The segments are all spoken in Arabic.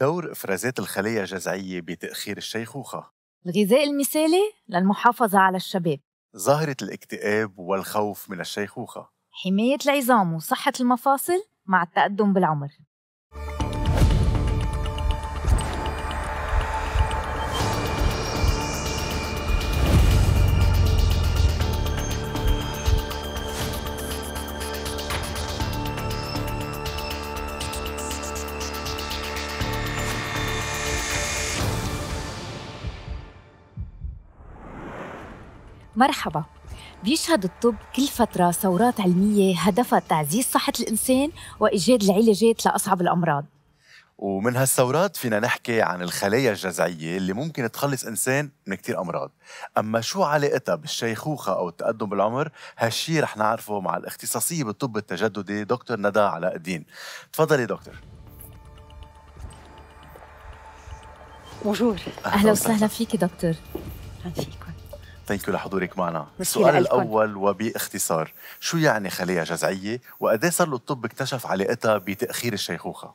دور إفرازات الخلايا الجذعية بتأخير الشيخوخة الغذاء المثالي للمحافظة على الشباب ظاهرة الاكتئاب والخوف من الشيخوخة حماية العظام وصحة المفاصل مع التقدم بالعمر مرحبا بيشهد الطب كل فترة ثورات علمية هدفها تعزيز صحة الإنسان وإيجاد العلاجات لأصعب الأمراض ومن هالثورات فينا نحكي عن الخلايا الجذعية اللي ممكن تخلص إنسان من كتير أمراض أما شو علاقتها بالشيخوخة أو التقدم بالعمر هالشي رح نعرفه مع الاختصاصية بالطب التجددي دكتور ندى علاء الدين تفضلي دكتور بونجور أهلا وسهلا فيك دكتور أهلا فيكم ثانك يو لحضورك معنا السؤال الاول وباختصار شو يعني خلايا جذعيه وقد إيه صار له الطب اكتشف علاقتها بتاخير الشيخوخه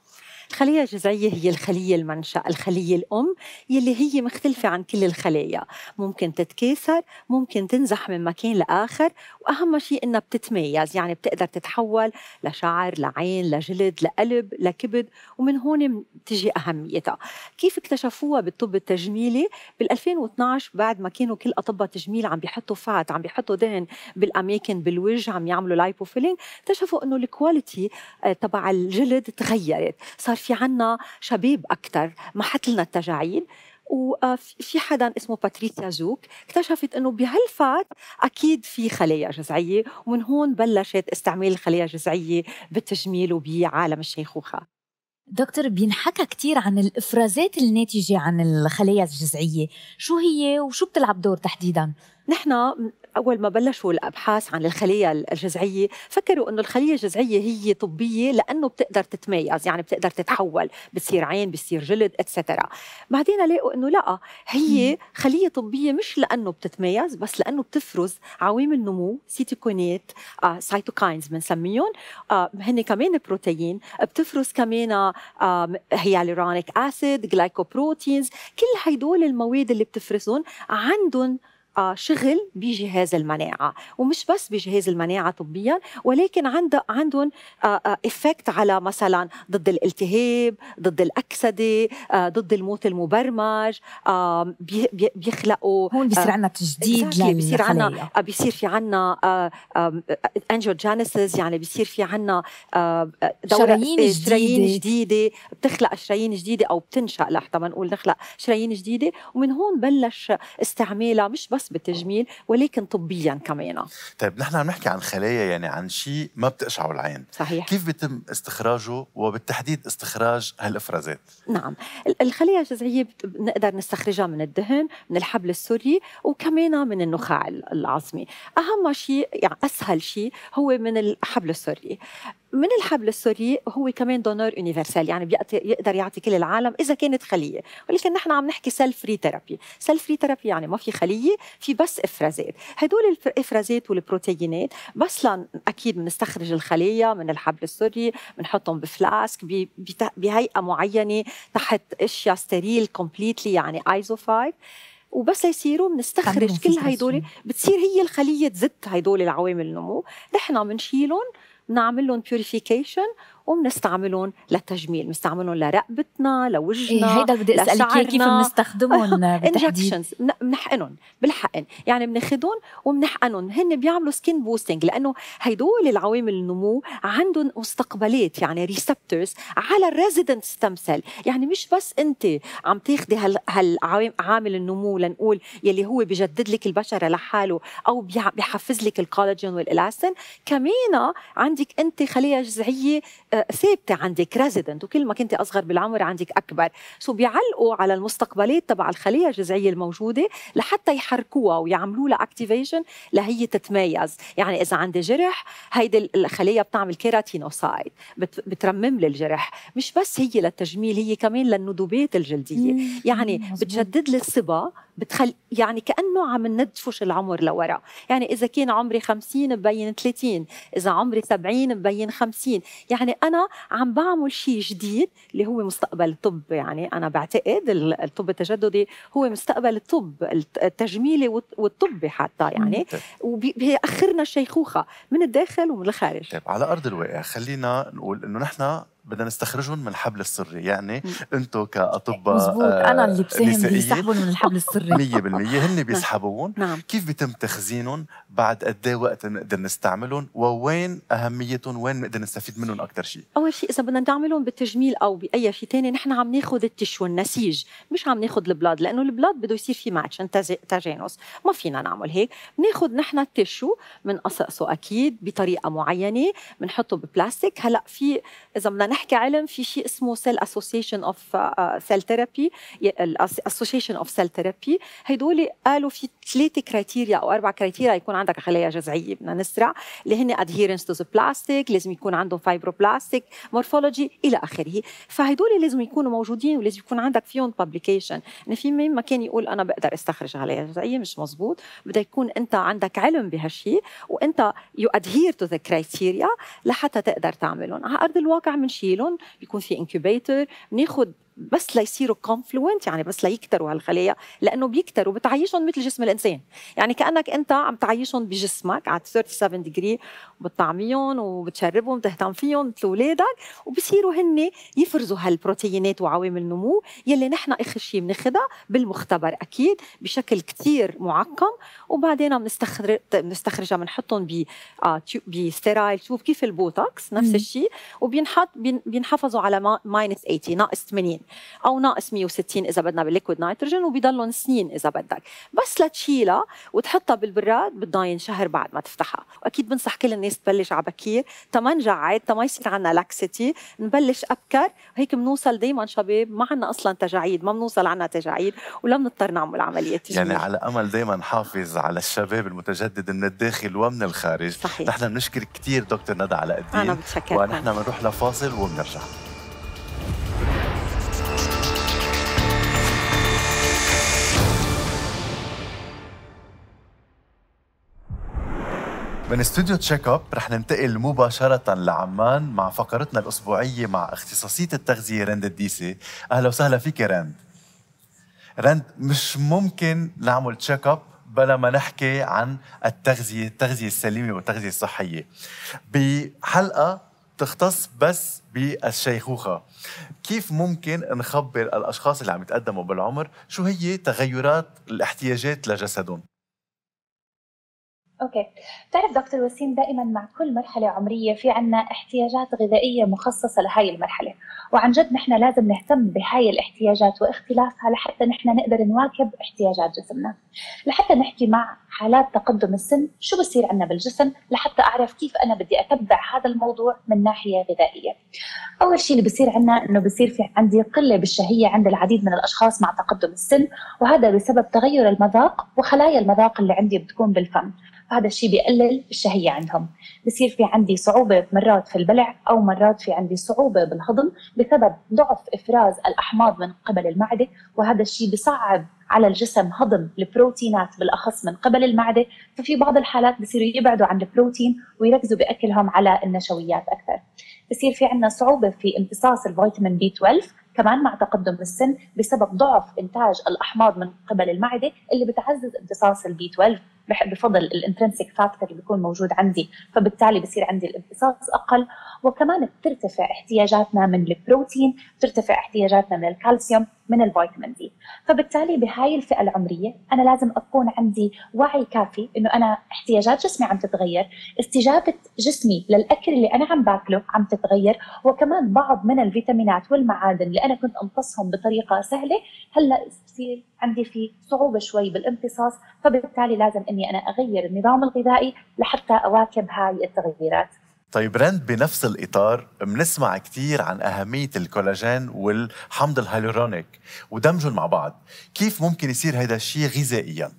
الخلية الجذعية هي الخلية المنشأ الخلية الأم يلي هي مختلفة عن كل الخلايا ممكن تتكاثر ممكن تنزح من مكان لآخر وأهم شيء إنها بتتميز يعني بتقدر تتحول لشعر لعين لجلد لقلب لكبد ومن هون تجي أهميتها كيف اكتشفوها بالطب التجميلي بال2012 بعد ما كانوا كل أطباء تجميل عم بيحطوا فات عم بيحطوا دهن بالأماكن بالوجه عم يعملوا لايبوفيلينج اكتشفوا إنه الكواليتي آه، تبع الجلد تغيرت صار صار في عنا شباب أكثر محت لنا التجاعيد وفي آه، حدا اسمه باتريسيا زوك اكتشفت انه بهالفات اكيد في خلايا جذعيه ومن هون بلشت استعمال الخلايا الجذعيه بالتجميل وبعالم الشيخوخه دكتور بينحكى كثير عن الافرازات الناتجه عن الخلايا الجذعيه، شو هي وشو بتلعب دور تحديدا؟ نحن اول ما بلشوا الابحاث عن الخليه الجذعيه فكروا انه الخليه الجذعيه هي طبيه لانه بتقدر تتميز يعني بتقدر تتحول بتصير عين بتصير جلد اتسترا بعدين لقوا انه لا هي خليه طبيه مش لانه بتتميز بس لانه بتفرز عوامل نمو سيتوكونات آه، سايتوكاينز بنسميهم آه، هن كمان بروتين بتفرز كمان آه، هيالورونيك اسيد جلايكوبروتينز كل هدول المواد اللي بتفرزهم عندهم آه، شغل بجهاز المناعه ومش بس بجهاز المناعه طبيا ولكن عند عندهم افكت آه، آه، على مثلا ضد الالتهاب ضد الاكسده ضد الموت المبرمج بيخلقوا هون بيصير عندنا تجديد exactly. يعني بيصير عندنا بيصير في عندنا انجيوجينيسيس يعني بيصير في عندنا شرايين جديدة. شرايين جديده بتخلق شرايين جديده او بتنشا لحتى ما نقول نخلق شرايين جديده ومن هون بلش استعمالها مش بس بس بالتجميل ولكن طبيا كمان طيب نحن عم نحكي عن خلايا يعني عن شيء ما بتقشعه العين صحيح كيف بيتم استخراجه وبالتحديد استخراج هالافرازات نعم الخلايا الجذعيه بنقدر نستخرجها من الدهن من الحبل السري وكمان من النخاع العظمي اهم شيء يعني اسهل شيء هو من الحبل السري من الحبل السوري هو كمان دونور يونيفرسال يعني بيقدر يعطي كل العالم اذا كانت خليه ولكن نحن عم نحكي سيلف ري ثيرابي سيلف ري ثيرابي يعني ما في خليه في بس افرازات هدول الافرازات والبروتينات بس لان اكيد بنستخرج الخلايا من الحبل السوري بنحطهم بفلاسك بهيئه معينه تحت اشياء ستيريل كومبليتلي يعني ايزوفايب وبس يصيروا بنستخرج كل هدول بتصير هي الخليه تزت هدول العوامل النمو نحن بنشيلهم نعمل لهم بيوريفيكيشن وبنستعملهم للتجميل بنستعملهم لرقبتنا إيه، لوجهنا إيه هيدا بدي اسالك كيف بنستخدمهم انجكشنز بنحقنهم بالحقن يعني بناخذهم وبنحقنهم هن بيعملوا سكين بوستنج لانه هدول العوامل النمو عندهم مستقبلات يعني ريسبتورز على الريزيدنت ستيم سيل يعني مش بس انت عم تاخذي هالعامل النمو لنقول يلي هو بجدد لك البشره لحاله او بيحفز لك الكولاجين والالاستين كمان عندك انت خلايا جذعيه ثابته عندك ريزيدنت وكل ما كنت اصغر بالعمر عندك اكبر سو بيعلقوا على المستقبلات تبع الخليه الجذعيه الموجوده لحتى يحركوها ويعملوا لها اكتيفيشن لهي تتميز يعني اذا عندي جرح هيدي الخليه بتعمل كيراتينوسايد بترمم لي الجرح مش بس هي للتجميل هي كمان للندوبات الجلديه يعني بتجدد لي الصبا بتخل يعني كانه عم ندفش العمر لورا يعني اذا كان عمري 50 ببين 30 اذا عمري 70 ببين 50 يعني انا عم بعمل شيء جديد اللي هو مستقبل الطب يعني انا بعتقد الطب التجددي هو مستقبل الطب التجميلي والطبي حتى يعني وبيأخرنا الشيخوخه من الداخل ومن الخارج طيب على ارض الواقع خلينا نقول انه نحن بدنا نستخرجهم من الحبل السري يعني انتم كاطباء مزبوط. انا اللي آه، بساهم بيسحبهم من الحبل السري 100% هن بيسحبوهم نعم. كيف بيتم تخزينهم بعد قد ايه وقت نقدر نستعملهم ووين اهميتهم وين نقدر نستفيد منهم اكثر شيء اول شيء اذا بدنا نعملهم بالتجميل او باي شيء ثاني نحن عم ناخذ التشو النسيج مش عم ناخذ البلاد لانه البلاد بده يصير في ماتشن تجانس ما فينا نعمل هيك بناخذ نحن التشو بنقصقصه اكيد بطريقه معينه بنحطه ببلاستيك هلا في اذا بدنا نحكي علم في شيء اسمه سيل اسوسيشن اوف سيل ثيرابي الاسوسيشن اوف سيل ثيرابي هدول قالوا في ثلاثه كرايتيريا او اربع كرايتيريا يكون عندك خلايا جذعيه بدنا نسرع اللي هن ادهيرنس تو ذا بلاستيك لازم يكون عندهم فايبروبلاستيك مورفولوجي الى اخره فهدول لازم يكونوا موجودين ولازم يكون عندك فيهم بابليكيشن يعني في مين ما كان يقول انا بقدر استخرج خلايا جذعيه مش مزبوط بده يكون انت عندك علم بهالشيء وانت يو ادهير تو ذا كرايتيريا لحتى تقدر تعملهم على ارض الواقع من شيء je komt in incubator, nee, بس ليصيروا كونفلوينت يعني بس ليكتروا هالخلايا لانه بيكتروا بتعيشهم مثل جسم الانسان يعني كانك انت عم تعيشهم بجسمك على 37 ديجري وبتطعميهم وبتشربهم بتهتم فيهم مثل اولادك وبصيروا هن يفرزوا هالبروتينات وعوامل النمو يلي نحن اخر شيء بناخذها بالمختبر اكيد بشكل كثير معقم وبعدين بنستخرج بنستخرجها بنحطهم ب آه، بستيرايل شوف كيف البوتوكس نفس الشيء وبينحط بينحفظوا على ماينس 80 ناقص 80 او ناقص 160 اذا بدنا بالليكويد نيتروجين وبيضلهم سنين اذا بدك بس لتشيلها وتحطها بالبراد بتضاين ينشهر بعد ما تفتحها واكيد بنصح كل الناس تبلش على بكير تما نجعد تما يصير عنا لاكسيتي نبلش ابكر هيك بنوصل دائما شباب ما عنا اصلا تجاعيد ما بنوصل عنا تجاعيد ولا بنضطر نعمل عمليه تجميل يعني على امل دائما نحافظ على الشباب المتجدد من الداخل ومن الخارج صحيح. نحن بنشكر كثير دكتور ندى على إيه. انا بتشكر ونحن بنروح لفاصل وبنرجع من استوديو تشيك اب رح ننتقل مباشرة لعمان مع فقرتنا الأسبوعية مع اختصاصية التغذية رند الديسي أهلا وسهلا فيك رند رند مش ممكن نعمل تشيك اب بلا ما نحكي عن التغذية التغذية السليمة والتغذية الصحية بحلقة تختص بس بالشيخوخة كيف ممكن نخبر الأشخاص اللي عم يتقدموا بالعمر شو هي تغيرات الاحتياجات لجسدهم اوكي بتعرف دكتور وسيم دائما مع كل مرحله عمريه في عنا احتياجات غذائيه مخصصه لهي المرحله وعن جد نحن لازم نهتم بهاي الاحتياجات واختلافها لحتى نحن نقدر نواكب احتياجات جسمنا لحتى نحكي مع حالات تقدم السن شو بصير عنا بالجسم لحتى اعرف كيف انا بدي اتبع هذا الموضوع من ناحيه غذائيه اول شيء اللي بصير عنا انه بصير في عندي قله بالشهيه عند العديد من الاشخاص مع تقدم السن وهذا بسبب تغير المذاق وخلايا المذاق اللي عندي بتكون بالفم هذا الشيء بيقلل الشهية عندهم بصير في عندي صعوبة مرات في البلع أو مرات في عندي صعوبة بالهضم بسبب ضعف إفراز الأحماض من قبل المعدة وهذا الشيء بصعب على الجسم هضم البروتينات بالأخص من قبل المعدة ففي بعض الحالات بصيروا يبعدوا عن البروتين ويركزوا بأكلهم على النشويات أكثر بصير في عندنا صعوبة في امتصاص الفيتامين بي 12 كمان مع تقدم السن بسبب ضعف إنتاج الأحماض من قبل المعدة اللي بتعزز امتصاص البي 12 بفضل الانترنسك فاكتور اللي بيكون موجود عندي فبالتالي بصير عندي الامتصاص اقل وكمان بترتفع احتياجاتنا من البروتين بترتفع احتياجاتنا من الكالسيوم من الفيتامين دي فبالتالي بهاي الفئه العمريه انا لازم اكون عندي وعي كافي انه انا احتياجات جسمي عم تتغير استجابه جسمي للاكل اللي انا عم باكله عم تتغير وكمان بعض من الفيتامينات والمعادن اللي انا كنت امتصهم بطريقه سهله هلا بصير عندي في صعوبه شوي بالامتصاص فبالتالي لازم اني انا اغير النظام الغذائي لحتى اواكب هاي التغييرات طيب رند بنفس الإطار بنسمع كثير عن أهمية الكولاجين والحمض الهيلورونيك ودمجهم مع بعض كيف ممكن يصير هذا الشيء غذائياً؟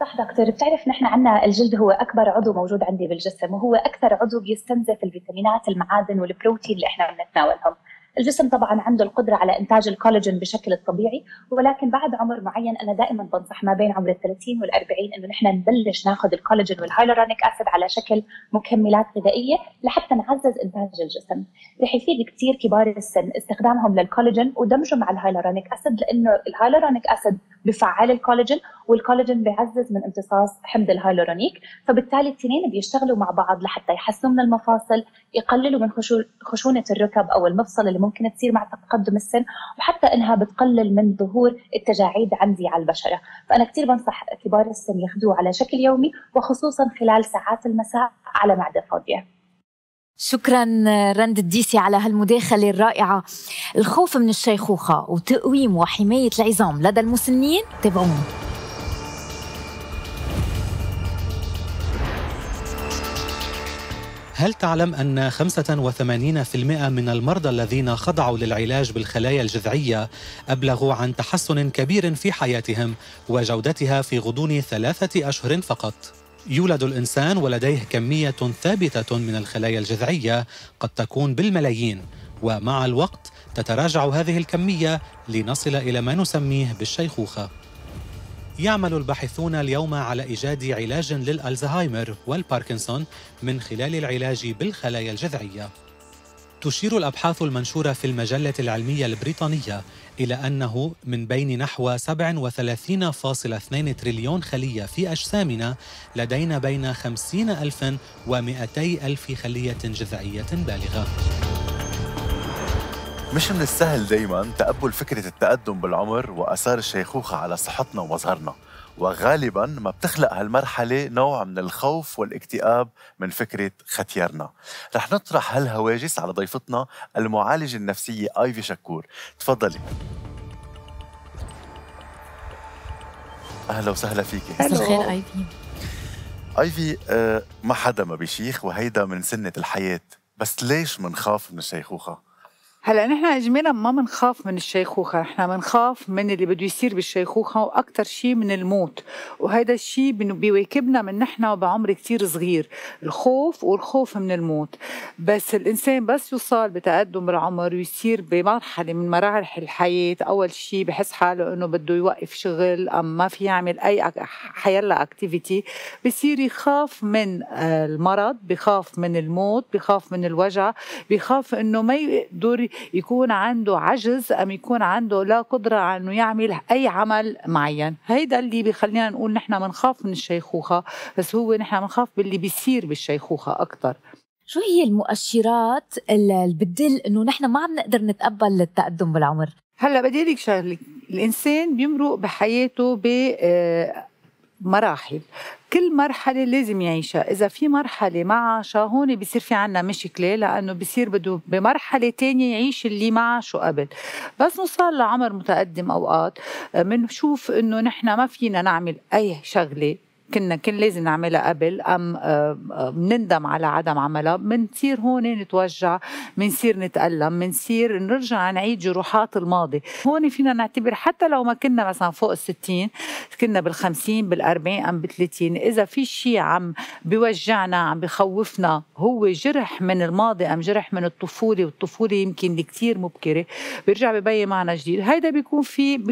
صح دكتور بتعرف نحن عندنا الجلد هو اكبر عضو موجود عندي بالجسم وهو اكثر عضو بيستنزف الفيتامينات المعادن والبروتين اللي احنا بنتناولهم الجسم طبعا عنده القدره على انتاج الكولاجين بشكل الطبيعي ولكن بعد عمر معين انا دائما بنصح ما بين عمر ال 30 وال 40 انه نحن نبلش ناخذ الكولاجين والهايلورونيك اسيد على شكل مكملات غذائيه لحتى نعزز انتاج الجسم رح يفيد كثير كبار السن استخدامهم للكولاجين ودمجه مع الهايلورونيك اسيد لانه الهايلورونيك اسيد بفعال الكولاجين والكولاجين بيعزز من امتصاص حمض الهايلورونيك فبالتالي الاثنين بيشتغلوا مع بعض لحتى يحسنوا من المفاصل يقللوا من خشونه الركب او المفصل اللي ممكن تصير مع تقدم السن وحتى انها بتقلل من ظهور التجاعيد عندي على البشره فانا كثير بنصح كبار السن ياخذوه على شكل يومي وخصوصا خلال ساعات المساء على معده فاضيه شكرا رند الديسي على هالمداخلة الرائعة الخوف من الشيخوخة وتقويم وحماية العظام لدى المسنين تابعوني هل تعلم أن 85% من المرضى الذين خضعوا للعلاج بالخلايا الجذعية أبلغوا عن تحسن كبير في حياتهم وجودتها في غضون ثلاثة أشهر فقط؟ يولد الإنسان ولديه كمية ثابتة من الخلايا الجذعية قد تكون بالملايين ومع الوقت تتراجع هذه الكمية لنصل إلى ما نسميه بالشيخوخة يعمل الباحثون اليوم على إيجاد علاج للألزهايمر والباركنسون من خلال العلاج بالخلايا الجذعية. تشير الأبحاث المنشورة في المجلة العلمية البريطانية إلى أنه من بين نحو 37.2 تريليون خلية في أجسامنا لدينا بين 50 ألف و 200 ألف خلية جذعية بالغة. مش من السهل دايما تقبل فكرة التقدم بالعمر وأثار الشيخوخة على صحتنا ومظهرنا وغالبا ما بتخلق هالمرحلة نوع من الخوف والاكتئاب من فكرة ختيارنا رح نطرح هالهواجس على ضيفتنا المعالجة النفسية آيفي شكور تفضلي أهلا وسهلا فيك مساء آيفي آيفي آه، ما حدا ما بيشيخ وهيدا من سنة الحياة بس ليش منخاف من الشيخوخة؟ هلا نحن اجمالا ما بنخاف من الشيخوخه، نحن بنخاف من اللي بده يصير بالشيخوخه واكثر شيء من الموت، وهذا الشيء بيواكبنا من نحن بعمر كثير صغير، الخوف والخوف من الموت، بس الانسان بس يوصل بتقدم بالعمر ويصير بمرحله من مراحل الحياه، اول شيء بحس حاله انه بده يوقف شغل ام ما في يعمل اي حيلا اكتيفيتي، بصير يخاف من المرض، بخاف من الموت، بخاف من الوجع، بخاف انه ما يقدر يكون عنده عجز أم يكون عنده لا قدرة على أنه يعمل أي عمل معين هيدا اللي بخلينا نقول نحن بنخاف من الشيخوخة بس هو نحن بنخاف باللي بيصير بالشيخوخة أكثر شو هي المؤشرات اللي بتدل انه نحن ما عم نقدر نتقبل التقدم بالعمر؟ هلا بدي لك شغله، الانسان بيمرق بحياته ب آه، مراحل كل مرحلة لازم يعيشها إذا في مرحلة ما عاشها هون بصير في عنا مشكلة لأنه بصير بده بمرحلة تانية يعيش اللي ما عاشه قبل بس نوصل لعمر متقدم أوقات آه، منشوف إنه نحن ما فينا نعمل أي شغلة كنا كان لازم نعملها قبل ام بنندم على عدم عملها بنصير هون نتوجع بنصير نتالم بنصير نرجع نعيد جروحات الماضي هون فينا نعتبر حتى لو ما كنا مثلا فوق ال 60 كنا بال 50 بال 40 ام بال 30 اذا في شيء عم بيوجعنا عم بخوفنا هو جرح من الماضي ام جرح من الطفوله والطفوله يمكن كثير مبكره بيرجع ببين معنا جديد هيدا بيكون في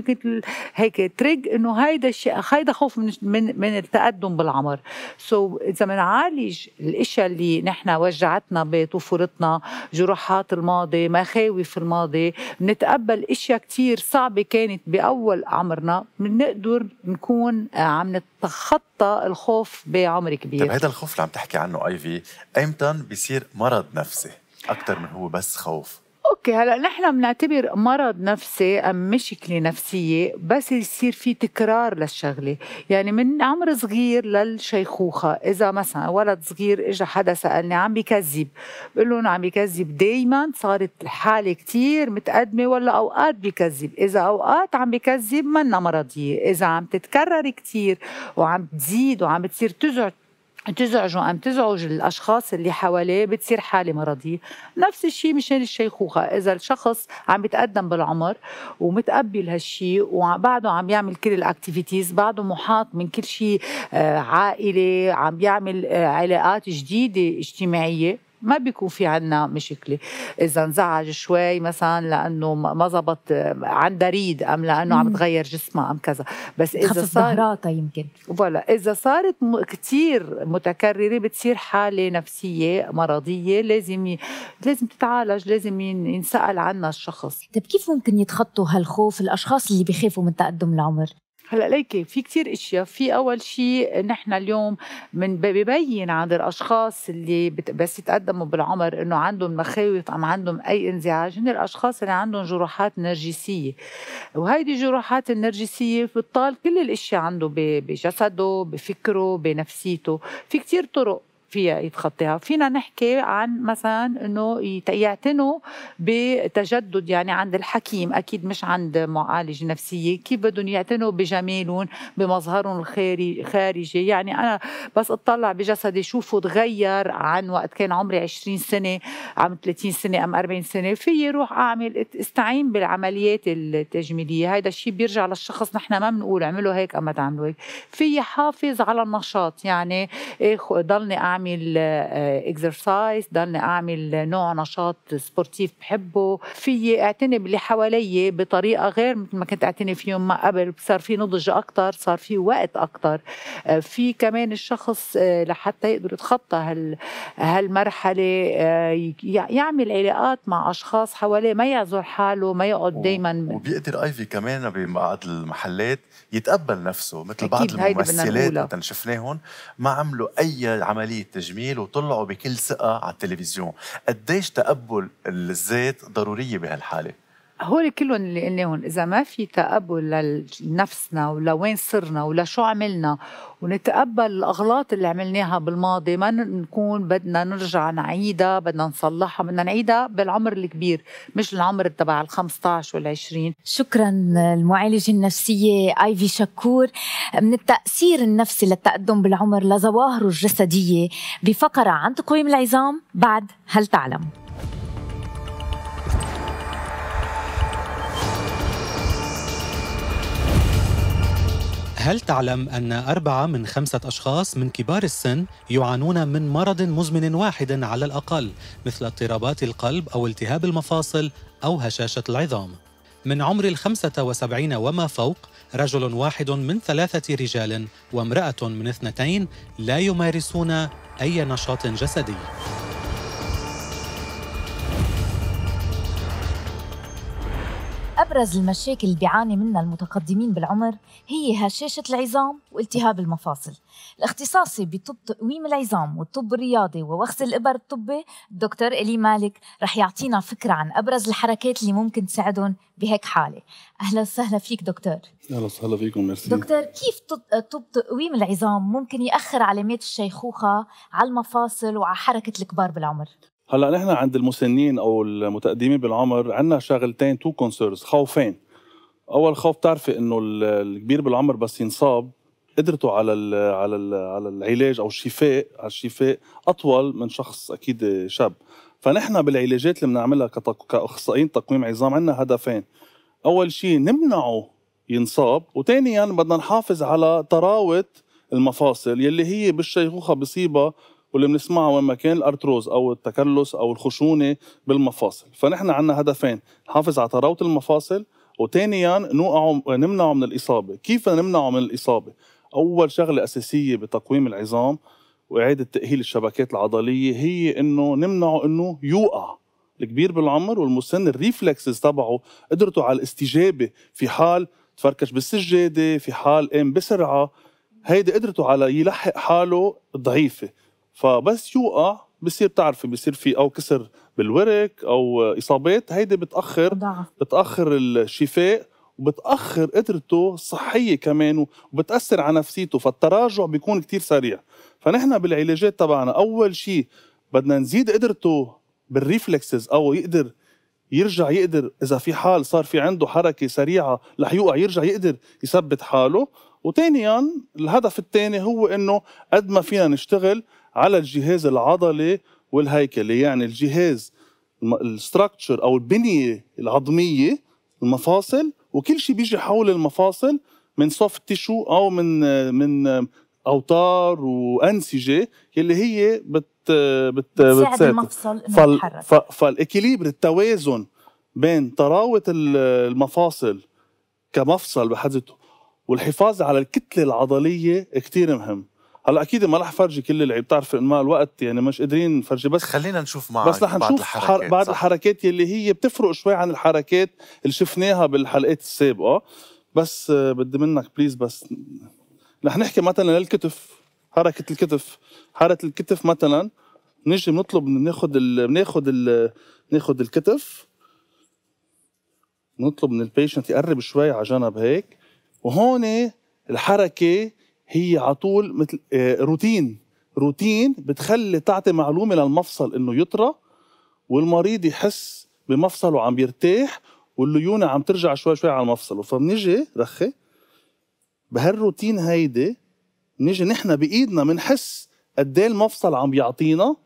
هيك تريج انه هيدا الشيء هيدا خوف من من, من التألم تقدم بالعمر سو so, اذا بنعالج الاشياء اللي نحن وجعتنا بطفولتنا جروحات الماضي مخاوف الماضي بنتقبل اشياء كثير صعبه كانت باول عمرنا بنقدر نكون عم نتخطى الخوف بعمر كبير طيب هذا الخوف اللي عم تحكي عنه ايفي ايمتى بيصير مرض نفسي اكثر من هو بس خوف اوكي هلا نحن بنعتبر مرض نفسي ام مشكله نفسيه بس يصير في تكرار للشغله يعني من عمر صغير للشيخوخه اذا مثلا ولد صغير اجى حدا سالني عم بكذب بقول لهم عم بكذب دائما صارت الحاله كثير متقدمه ولا اوقات بكذب اذا اوقات عم بكذب منا مرضيه اذا عم تتكرر كثير وعم تزيد وعم تصير تزعج تزعجه عم تزعج الاشخاص اللي حواليه بتصير حاله مرضيه نفس الشيء مشان الشيخوخه اذا الشخص عم بيتقدم بالعمر ومتقبل هالشيء وبعده عم يعمل كل الاكتيفيتيز بعده محاط من كل شيء آه، عائله عم يعمل آه، علاقات جديده اجتماعيه ما بيكون في عنا مشكله اذا انزعج شوي مثلا لانه ما زبط آه، عن دريد ام لانه عم تغير جسمها ام كذا بس اذا صار يمكن ولا اذا صارت م... كثير متكرره بتصير حاله نفسيه مرضيه لازم ي... لازم تتعالج لازم ينسال عنها الشخص طيب كيف ممكن يتخطوا هالخوف الاشخاص اللي بيخافوا من تقدم العمر هلا ليكي في كثير اشياء في اول شيء نحن اليوم من ببين عند الاشخاص اللي بس يتقدموا بالعمر انه عندهم مخاوف ام عندهم اي انزعاج هن الاشخاص اللي عندهم جروحات نرجسيه وهيدي الجروحات النرجسيه بتطال كل الاشياء عنده بجسده بفكره بنفسيته في كثير طرق فيها يتخطيها فينا نحكي عن مثلا انه يعتنوا بتجدد يعني عند الحكيم اكيد مش عند معالج نفسيه كيف بدهم يعتنوا بجمالهم بمظهرهم الخارجي يعني انا بس اطلع بجسدي شوفه تغير عن وقت كان عمري 20 سنه عم 30 سنه ام 40 سنه في روح اعمل استعين بالعمليات التجميليه هيدا الشيء بيرجع للشخص نحن ما بنقول اعملوا هيك اما تعملوا هيك في حافظ على النشاط يعني إيه ضلني اعمل اعمل اكسرسايز آه، ضلني اعمل نوع نشاط سبورتيف بحبه في اعتني باللي حوالي بطريقه غير مثل ما كنت اعتني فيهم ما قبل صار في نضج اكثر صار في وقت اكثر آه، في كمان الشخص آه، لحتى يقدر يتخطى هال هالمرحله يعمل علاقات مع اشخاص حواليه ما يعزل حاله ما يقعد دائما وبيقدر ايفي كمان ببعض المحلات يتقبل نفسه مثل بعض الممثلات مثلا شفناهم ما عملوا اي عمليه التجميل وطلعوا بكل ثقه على التلفزيون قديش تقبل الذات ضروريه بهالحاله هول كلهم اللي قلناهم اذا ما في تقبل لنفسنا ولوين صرنا ولشو عملنا ونتقبل الاغلاط اللي عملناها بالماضي ما نكون بدنا نرجع نعيدها بدنا نصلحها بدنا نعيدها بالعمر الكبير مش العمر تبع ال 15 وال 20 شكرا المعالجه النفسيه ايفي شكور من التاثير النفسي للتقدم بالعمر لظواهره الجسديه بفقره عن تقويم العظام بعد هل تعلم هل تعلم أن أربعة من خمسة أشخاص من كبار السن يعانون من مرض مزمن واحد على الأقل مثل اضطرابات القلب أو التهاب المفاصل أو هشاشة العظام؟ من عمر الخمسة وسبعين وما فوق رجل واحد من ثلاثة رجال وامرأة من اثنتين لا يمارسون أي نشاط جسدي أبرز المشاكل اللي بيعاني منها المتقدمين بالعمر هي هشاشة العظام والتهاب المفاصل الاختصاصي بطب تقويم العظام والطب الرياضي ووخز الإبر الطبي الدكتور إلي مالك رح يعطينا فكرة عن أبرز الحركات اللي ممكن تساعدهم بهيك حالة أهلا وسهلا فيك دكتور أهلا وسهلا فيكم ميرسي دكتور كيف طب تقويم العظام ممكن يأخر علامات الشيخوخة على المفاصل وعلى حركة الكبار بالعمر هلا نحن عند المسنين او المتقدمين بالعمر عندنا شغلتين تو كونسيرز خوفين اول خوف بتعرفي انه الكبير بالعمر بس ينصاب قدرته على الـ على الـ على العلاج او الشفاء على الشفاء اطول من شخص اكيد شاب فنحن بالعلاجات اللي بنعملها كاخصائيين تقويم عظام عندنا هدفين اول شيء نمنعه ينصاب وثانيا بدنا نحافظ على تراوت المفاصل يلي هي بالشيخوخه بصيبها واللي بنسمعها وين ما كان الارتروز او التكلس او الخشونه بالمفاصل فنحن عندنا هدفين نحافظ على طراوه المفاصل وثانيا نوقعه نمنعه من الاصابه كيف نمنعه من الاصابه اول شغله اساسيه بتقويم العظام واعاده تاهيل الشبكات العضليه هي انه نمنعه انه يوقع الكبير بالعمر والمسن الريفلكسز تبعه قدرته على الاستجابه في حال تفركش بالسجاده في حال قام بسرعه هيدي قدرته على يلحق حاله ضعيفه فبس يوقع آه، بصير بتعرفي بصير في او كسر بالورك او اصابات هيدي بتاخر بتاخر الشفاء وبتاخر قدرته الصحيه كمان وبتاثر على نفسيته فالتراجع بيكون كتير سريع فنحن بالعلاجات تبعنا اول شيء بدنا نزيد قدرته بالريفلكسز او يقدر يرجع يقدر اذا في حال صار في عنده حركه سريعه رح يوقع يرجع يقدر يثبت حاله وثانيا الهدف الثاني هو انه قد ما فينا نشتغل على الجهاز العضلي والهيكلي يعني الجهاز الستراكتشر او البنيه العظميه المفاصل وكل شيء بيجي حول المفاصل من سوفت تيشو او من من اوتار وانسجه يلي هي بت بت بتساعد المفصل انه يتحرك فالاكيليبر التوازن بين طراوه المفاصل كمفصل بحد ذاته والحفاظ على الكتله العضليه كثير مهم هلا اكيد ما رح فرجي كل اللعيب بتعرف انه ما الوقت يعني مش قادرين نفرجي بس خلينا نشوف معك بس رح نشوف الحركات بعض الحركات يلي هي بتفرق شوي عن الحركات اللي شفناها بالحلقات السابقه بس آه، بدي منك بليز بس رح نحكي مثلا للكتف حركه الكتف حركه الكتف مثلا نجي بنطلب ناخذ بناخذ ناخذ الكتف بنطلب من البيشنت يقرب شوي على جنب هيك وهون الحركه هي على طول مثل آه، روتين روتين بتخلي تعطي معلومه للمفصل انه يطرى والمريض يحس بمفصله عم يرتاح والليونه عم ترجع شوي شوي على مفصله فبنيجي رخي بهالروتين هيدي نيجي نحن بايدنا بنحس قد ايه المفصل عم بيعطينا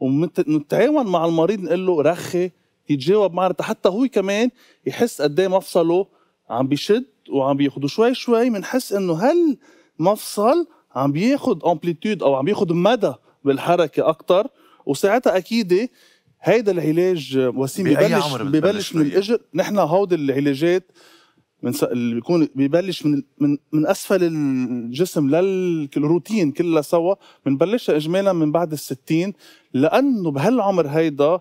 ونتعاون مع المريض نقول له رخي يتجاوب معنا حتى هو كمان يحس قد ايه مفصله عم بيشد وعم بياخده شوي شوي بنحس انه هل مفصل عم بياخد امبليتود او عم بياخد مدى بالحركه اكثر وساعتها اكيد هيدا العلاج وسيم ببلش ببلش من الاجر نحن هودي العلاجات من س... اللي بيكون ببلش من من من اسفل الجسم للروتين كلها سوا بنبلشها اجمالا من بعد ال 60 لانه بهالعمر هيدا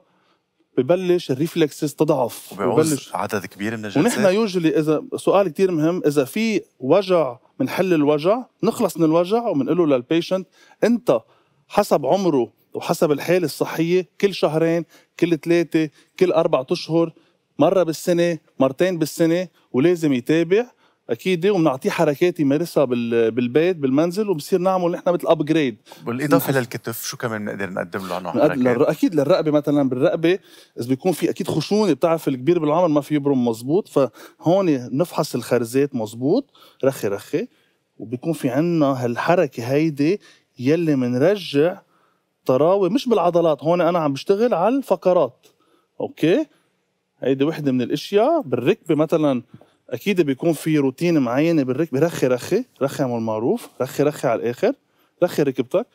ببلش الريفلكسز تضعف وبيعوز عدد كبير من الجلسات ونحن يوجلي اذا سؤال كتير مهم اذا في وجع بنحل الوجع نخلص من الوجع وبنقول له للبيشنت انت حسب عمره وحسب الحالة الصحية كل شهرين كل ثلاثة كل أربعة أشهر مرة بالسنة مرتين بالسنة ولازم يتابع اكيد وبنعطيه حركات يمارسها بالبيت بالمنزل وبصير نعمل نحن مثل ابجريد بالاضافه للكتف شو كمان بنقدر نقدم له نوع حركات للر... اكيد للرقبه مثلا بالرقبه اذا بيكون في اكيد خشونه بتعرف الكبير بالعمر ما في يبرم مزبوط فهون نفحص الخرزات مزبوط رخي رخي وبيكون في عنا هالحركه هيدي يلي منرجع طراوه مش بالعضلات هون انا عم بشتغل على الفقرات اوكي هيدي وحده من الاشياء بالركبه مثلا اكيد بيكون في روتين معينه بالركبه رخي رخي رخي مو المعروف رخي رخي على الاخر رخي ركبتك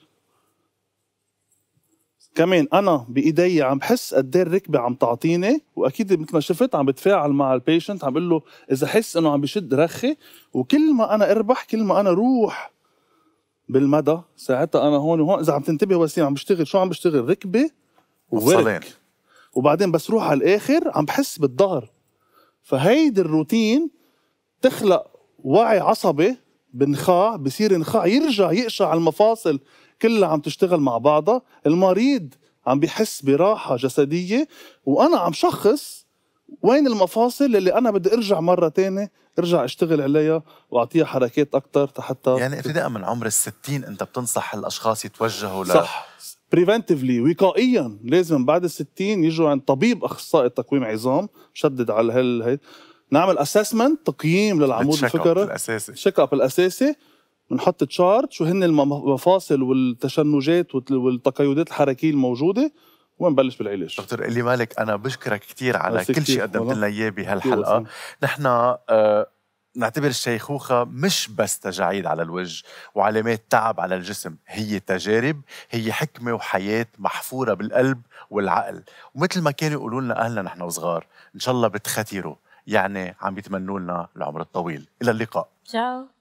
كمان انا بايدي عم بحس قد ايه الركبه عم تعطيني واكيد مثل ما شفت عم بتفاعل مع البيشنت عم بقول له اذا حس انه عم بشد رخي وكل ما انا اربح كل ما انا روح بالمدى ساعتها انا هون وهون اذا عم تنتبه وسيم عم بشتغل شو عم بشتغل ركبه وورك وبعدين بس روح على الاخر عم بحس بالظهر فهيدي الروتين تخلق وعي عصبي بنخاع بصير ينخاع يرجع يقشع المفاصل كلها عم تشتغل مع بعضها المريض عم بحس براحة جسدية وأنا عم شخص وين المفاصل اللي أنا بدي أرجع مرة تانية أرجع أشتغل عليها وأعطيها حركات اكثر حتى يعني ابتداء من عمر الستين أنت بتنصح الأشخاص يتوجهوا صح بريفنتفلي وقائيا لازم بعد الستين يجوا عند طبيب اخصائي تقويم عظام شدد على هال هي. نعمل اسسمنت تقييم للعمود الفقري الاساسي تشيك اب الاساسي بنحط تشارت شو هن المفاصل والتشنجات والتقيدات الحركيه الموجوده ونبلش بالعلاج دكتور إلي مالك أنا بشكرك كثير على كل شيء قدمت لنا إياه بهالحلقة نحن آه، نعتبر الشيخوخة مش بس تجاعيد على الوجه وعلامات تعب على الجسم هي تجارب هي حكمة وحياة محفورة بالقلب والعقل ومثل ما كانوا يقولوا لنا أهلنا نحن وصغار إن شاء الله بتختيروا يعني عم يتمنوا لنا العمر الطويل إلى اللقاء جاو.